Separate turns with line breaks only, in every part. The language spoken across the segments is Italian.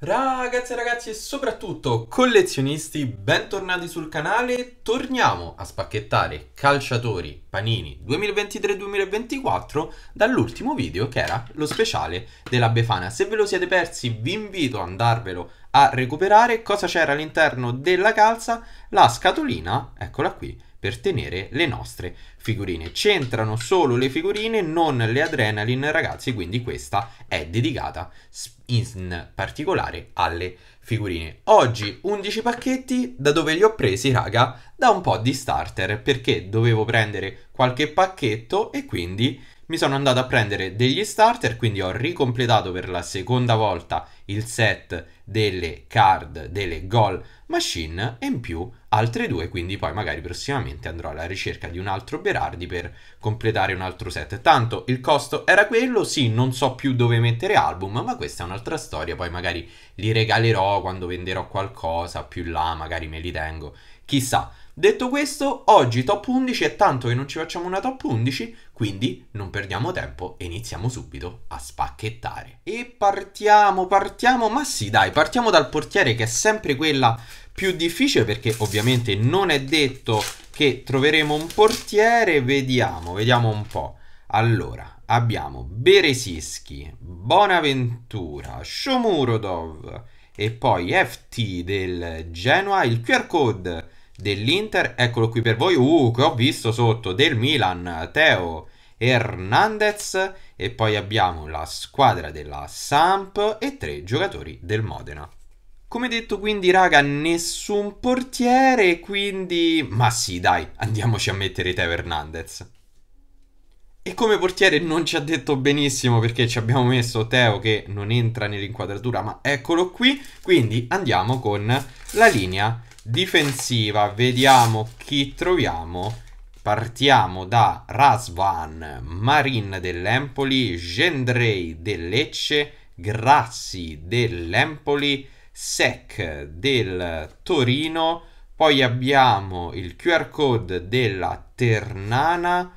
Ragazzi e ragazzi e soprattutto collezionisti, bentornati sul canale. Torniamo a spacchettare calciatori panini 2023-2024 dall'ultimo video che era lo speciale della Befana. Se ve lo siete persi vi invito ad andarvelo a recuperare cosa c'era all'interno della calza, la scatolina, eccola qui, per tenere le nostre figurine. C'entrano solo le figurine, non le adrenaline, ragazzi, quindi questa è dedicata in particolare alle figurine. Oggi 11 pacchetti, da dove li ho presi, raga? Da un po' di starter, perché dovevo prendere qualche pacchetto e quindi mi sono andato a prendere degli starter, quindi ho ricompletato per la seconda volta il set delle card, delle goal Machine e in più altre due, quindi poi magari prossimamente andrò alla ricerca di un altro Berardi per completare un altro set. Tanto il costo era quello, sì, non so più dove mettere album, ma questa è un'altra storia, poi magari li regalerò quando venderò qualcosa, più là magari me li tengo, chissà. Detto questo, oggi top 11 è tanto che non ci facciamo una top 11, quindi non perdiamo tempo e iniziamo subito a spacchettare. E partiamo, partiamo, ma sì dai, partiamo dal portiere che è sempre quella più difficile perché ovviamente non è detto che troveremo un portiere, vediamo, vediamo un po'. Allora, abbiamo Beresischi, Bonaventura, Shomurodov e poi FT del Genoa, il QR code dell'Inter, eccolo qui per voi, uh, che ho visto sotto, del Milan, Teo Hernandez e poi abbiamo la squadra della Samp e tre giocatori del Modena. Come detto quindi raga nessun portiere quindi... Ma sì dai andiamoci a mettere Teo Hernandez. E come portiere non ci ha detto benissimo perché ci abbiamo messo Teo che non entra nell'inquadratura, ma eccolo qui. Quindi andiamo con la linea difensiva, vediamo chi troviamo. Partiamo da Rasvan, Marin dell'Empoli, Gendrei del Lecce, Grassi dell'Empoli, SEC del Torino, poi abbiamo il QR code della Ternana,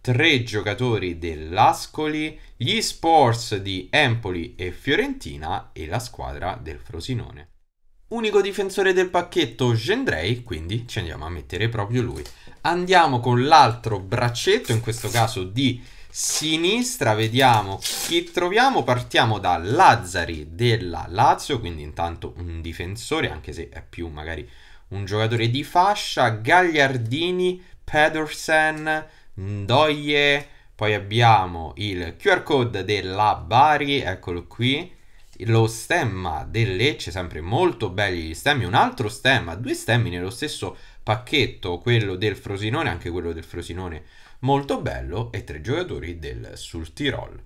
tre giocatori dell'Ascoli, gli sports di Empoli e Fiorentina e la squadra del Frosinone. Unico difensore del pacchetto Gendrei, quindi ci andiamo a mettere proprio lui. Andiamo con l'altro braccetto, in questo caso di sinistra vediamo chi troviamo. Partiamo da Lazzari della Lazio, quindi intanto un difensore, anche se è più magari un giocatore di fascia. Gagliardini, Pedersen, Ndoye. Poi abbiamo il QR code della Bari, eccolo qui. Lo stemma del Lecce, sempre molto belli gli stemmi. Un altro stemma, due stemmi nello stesso pacchetto, quello del Frosinone, anche quello del Frosinone molto bello, e tre giocatori del Sul Tirol.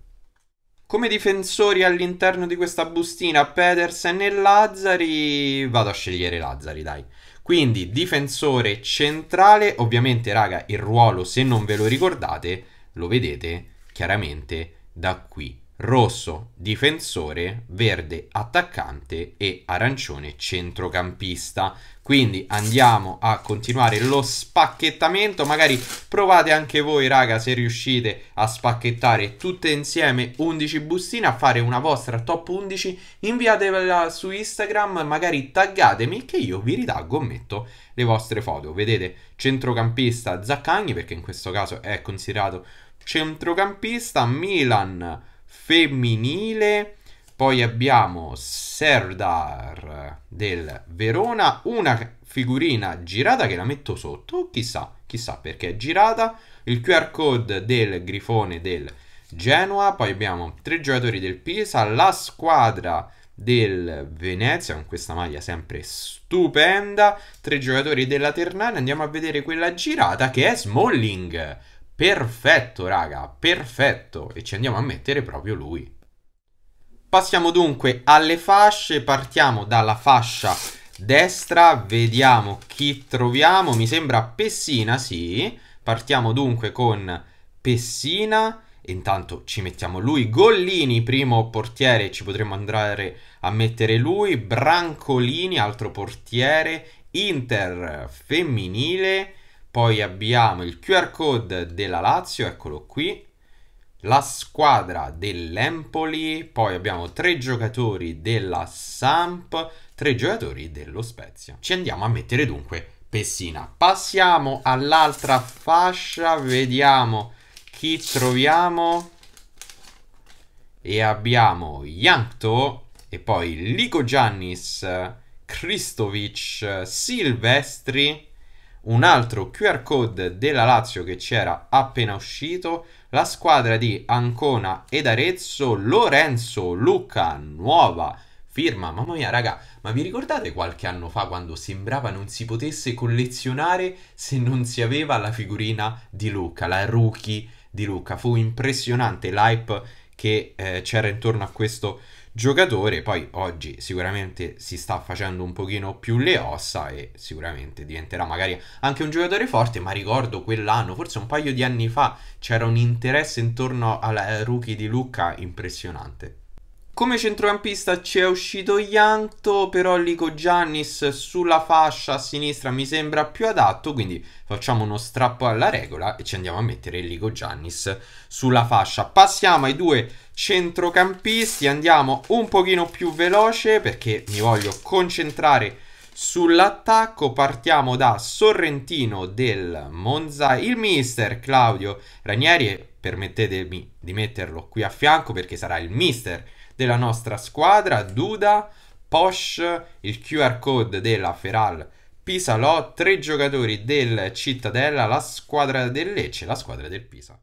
Come difensori all'interno di questa bustina, Pedersen e Lazzari, vado a scegliere Lazzari, dai. Quindi difensore centrale, ovviamente raga il ruolo se non ve lo ricordate lo vedete chiaramente da qui rosso difensore, verde attaccante e arancione centrocampista. Quindi andiamo a continuare lo spacchettamento, magari provate anche voi raga se riuscite a spacchettare tutte insieme 11 bustine, a fare una vostra top 11, inviatevela su Instagram, magari taggatemi che io vi ritaggo, metto le vostre foto. Vedete centrocampista Zaccagni perché in questo caso è considerato centrocampista Milan femminile. Poi abbiamo Serdar del Verona, una figurina girata che la metto sotto, chissà, chissà perché è girata, il QR code del Grifone del Genoa, poi abbiamo tre giocatori del Pisa, la squadra del Venezia con questa maglia sempre stupenda, tre giocatori della Ternana, andiamo a vedere quella girata che è Smalling. Perfetto, raga, perfetto. E ci andiamo a mettere proprio lui. Passiamo dunque alle fasce, partiamo dalla fascia destra, vediamo chi troviamo, mi sembra Pessina, sì. Partiamo dunque con Pessina, intanto ci mettiamo lui, Gollini, primo portiere, ci potremmo andare a mettere lui, Brancolini, altro portiere, Inter femminile, poi abbiamo il QR code della Lazio, eccolo qui, la squadra dell'Empoli, poi abbiamo tre giocatori della Samp, tre giocatori dello Spezia. Ci andiamo a mettere dunque Pessina. Passiamo all'altra fascia, vediamo chi troviamo e abbiamo Yankto e poi Lico Giannis, Kristovic, Silvestri un altro QR code della Lazio che c'era appena uscito, la squadra di Ancona ed Arezzo, Lorenzo Luca, nuova firma. Mamma mia, raga, ma vi ricordate qualche anno fa quando sembrava non si potesse collezionare se non si aveva la figurina di Luca, la rookie di Luca? Fu impressionante l'hype che eh, c'era intorno a questo giocatore, poi oggi sicuramente si sta facendo un pochino più le ossa e sicuramente diventerà magari anche un giocatore forte, ma ricordo quell'anno, forse un paio di anni fa, c'era un interesse intorno al rookie di Lucca impressionante. Come centrocampista ci è uscito Ianto, però Lico Giannis sulla fascia a sinistra mi sembra più adatto, quindi facciamo uno strappo alla regola e ci andiamo a mettere Lico Giannis sulla fascia. Passiamo ai due centrocampisti, andiamo un pochino più veloce perché mi voglio concentrare sull'attacco partiamo da Sorrentino del Monza, il mister Claudio Ranieri e permettetemi di metterlo qui a fianco perché sarà il mister della nostra squadra, Duda, Posh, il QR code della Feral Pisalò, tre giocatori del Cittadella, la squadra del Lecce, la squadra del Pisa.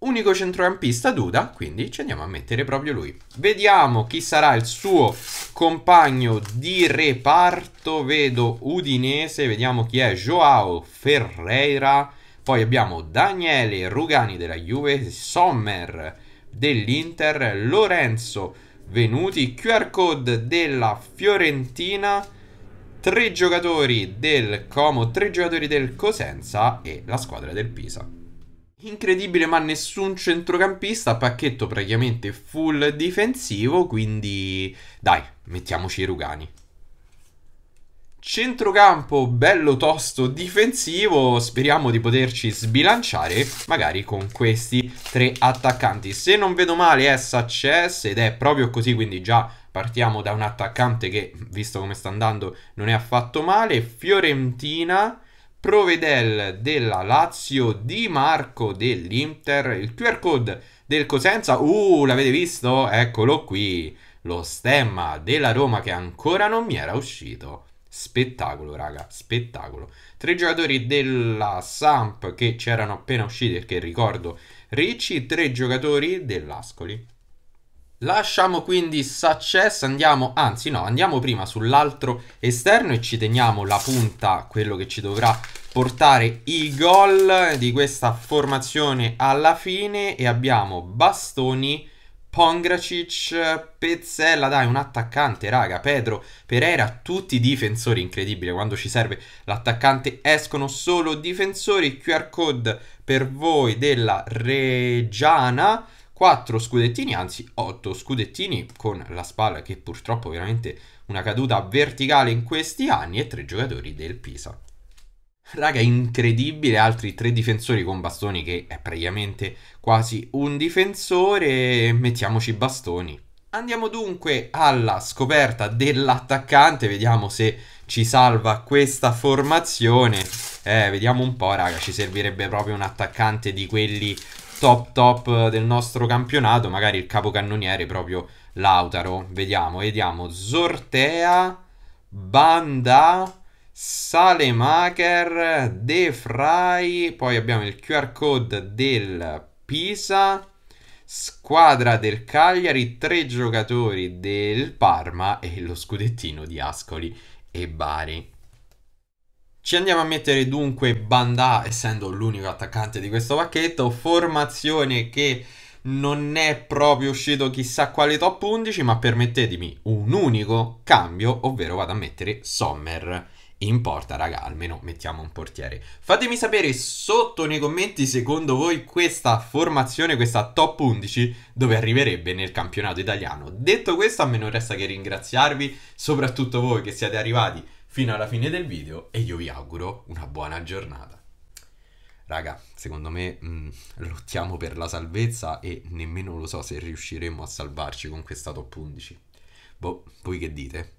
Unico centrocampista Duda, quindi ci andiamo a mettere proprio lui. Vediamo chi sarà il suo compagno di reparto. Vedo Udinese, vediamo chi è Joao Ferreira. Poi abbiamo Daniele Rugani della Juve, Sommer dell'Inter, Lorenzo Venuti, QR code della Fiorentina, tre giocatori del Como, tre giocatori del Cosenza e la squadra del Pisa. Incredibile, ma nessun centrocampista, pacchetto praticamente full difensivo, quindi dai, mettiamoci i Rugani. Centrocampo bello tosto difensivo, speriamo di poterci sbilanciare magari con questi tre attaccanti. Se non vedo male è Saccess ed è proprio così, quindi già partiamo da un attaccante che, visto come sta andando, non è affatto male. Fiorentina, Provedel della Lazio, Di Marco dell'Inter, il QR code del Cosenza. Uh, l'avete visto? Eccolo qui, lo stemma della Roma che ancora non mi era uscito. Spettacolo, raga, spettacolo. Tre giocatori della Samp che c'erano appena usciti, perché ricordo Ricci, tre giocatori dell'Ascoli. Lasciamo quindi Success, andiamo, anzi no, andiamo prima sull'altro esterno e ci teniamo la punta, quello che ci dovrà portare i gol di questa formazione alla fine e abbiamo Bastoni Pongracic, Pezzella, dai, un attaccante, raga, Pedro, Pereira, tutti difensori, incredibile, quando ci serve l'attaccante escono solo difensori, QR code per voi della Reggiana, 4 scudettini, anzi 8 scudettini con la spalla che purtroppo è veramente una caduta verticale in questi anni e 3 giocatori del Pisa. Raga, incredibile, altri tre difensori con bastoni che è praticamente quasi un difensore, mettiamoci bastoni. Andiamo dunque alla scoperta dell'attaccante, vediamo se ci salva questa formazione. Eh, vediamo un po', raga, ci servirebbe proprio un attaccante di quelli top top del nostro campionato, magari il capocannoniere proprio Lautaro. Vediamo, vediamo, Zortea, Banda... Salemaker, De Frey, poi abbiamo il QR code del Pisa, squadra del Cagliari, tre giocatori del Parma e lo scudettino di Ascoli e Bari. Ci andiamo a mettere dunque Bandà, essendo l'unico attaccante di questo pacchetto, formazione che non è proprio uscito chissà quale top 11, ma permettetemi un unico cambio, ovvero vado a mettere Sommer in porta, raga, almeno mettiamo un portiere. Fatemi sapere sotto nei commenti secondo voi questa formazione, questa top 11, dove arriverebbe nel campionato italiano. Detto questo, a me non resta che ringraziarvi, soprattutto voi che siete arrivati fino alla fine del video e io vi auguro una buona giornata. Raga, secondo me mh, mm, lottiamo per la salvezza e nemmeno lo so se riusciremo a salvarci con questa top 11. Boh, voi che dite?